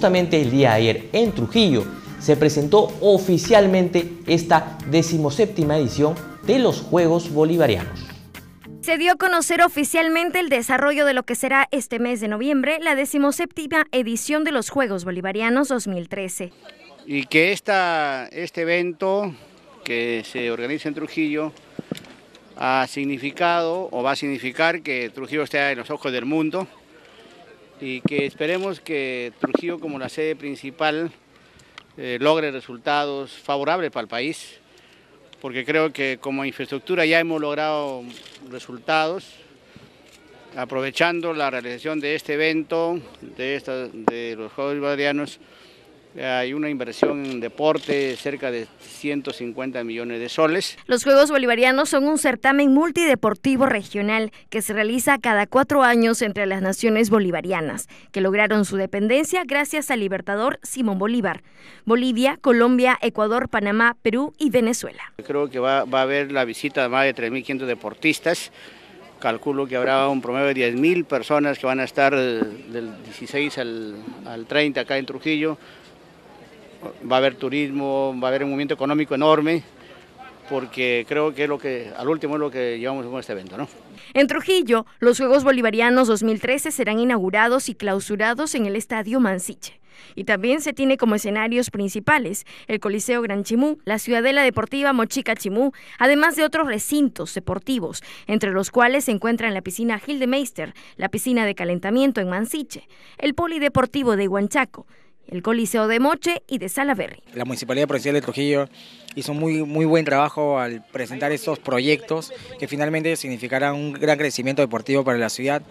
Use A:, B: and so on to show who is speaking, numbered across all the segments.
A: justamente el día de ayer en Trujillo se presentó oficialmente esta decimoséptima edición de los Juegos Bolivarianos.
B: Se dio a conocer oficialmente el desarrollo de lo que será este mes de noviembre la decimoséptima edición de los Juegos Bolivarianos 2013.
A: Y que esta, este evento que se organiza en Trujillo ha significado o va a significar que Trujillo esté en los ojos del mundo y que esperemos que Trujillo como la sede principal eh, logre resultados favorables para el país, porque creo que como infraestructura ya hemos logrado resultados, aprovechando la realización de este evento, de, de los Juegos hay una inversión en deporte cerca de 150 millones de soles.
B: Los Juegos Bolivarianos son un certamen multideportivo regional que se realiza cada cuatro años entre las naciones bolivarianas, que lograron su dependencia gracias al libertador Simón Bolívar. Bolivia, Colombia, Ecuador, Panamá, Perú y
A: Venezuela. Creo que va, a haber la visita de más de 3.500 deportistas calculo que habrá un promedio de 10.000 personas que van a estar del 16 al 30 acá en Trujillo va a haber turismo, va a haber un movimiento económico enorme, porque creo que es lo que al último es lo que llevamos con este evento, ¿no?
B: En Trujillo, los Juegos Bolivarianos 2013 serán inaugurados y clausurados en el Estadio Mansiche. Y también se tiene como escenarios principales el Coliseo Gran Chimú, la Ciudadela Deportiva Mochica Chimú, además de otros recintos deportivos, entre los cuales se encuentran la piscina Gildemeister, la piscina de calentamiento en Mansiche, el Polideportivo de Huanchaco, el Coliseo de Moche y de Salaverry.
C: La Municipalidad Provincial de Trujillo hizo muy, muy buen trabajo al presentar estos proyectos que finalmente significarán un gran crecimiento deportivo para la ciudad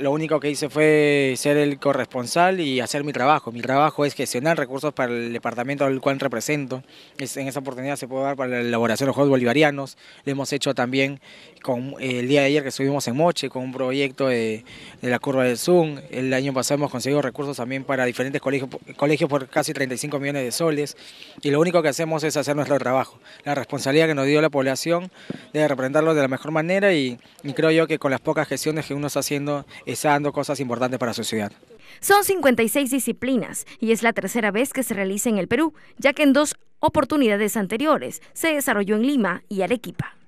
C: lo único que hice fue ser el corresponsal y hacer mi trabajo. Mi trabajo es gestionar recursos para el departamento al cual represento. en esa oportunidad se puede dar para la elaboración de los Juegos Bolivarianos. Lo hemos hecho también con el día de ayer que estuvimos en Moche con un proyecto de, la curva del Zoom. El año pasado hemos conseguido recursos también para diferentes colegios, por casi 35 millones de soles. Y lo único que hacemos es hacer nuestro trabajo. La responsabilidad que nos dio la población de representarlo de la mejor manera y, y creo yo que con las pocas gestiones que uno está haciendo está dando cosas importantes para su ciudad. Son
B: 56 disciplinas y es la tercera vez que se realiza en el Perú, ya que en dos oportunidades anteriores se desarrolló en Lima y Arequipa.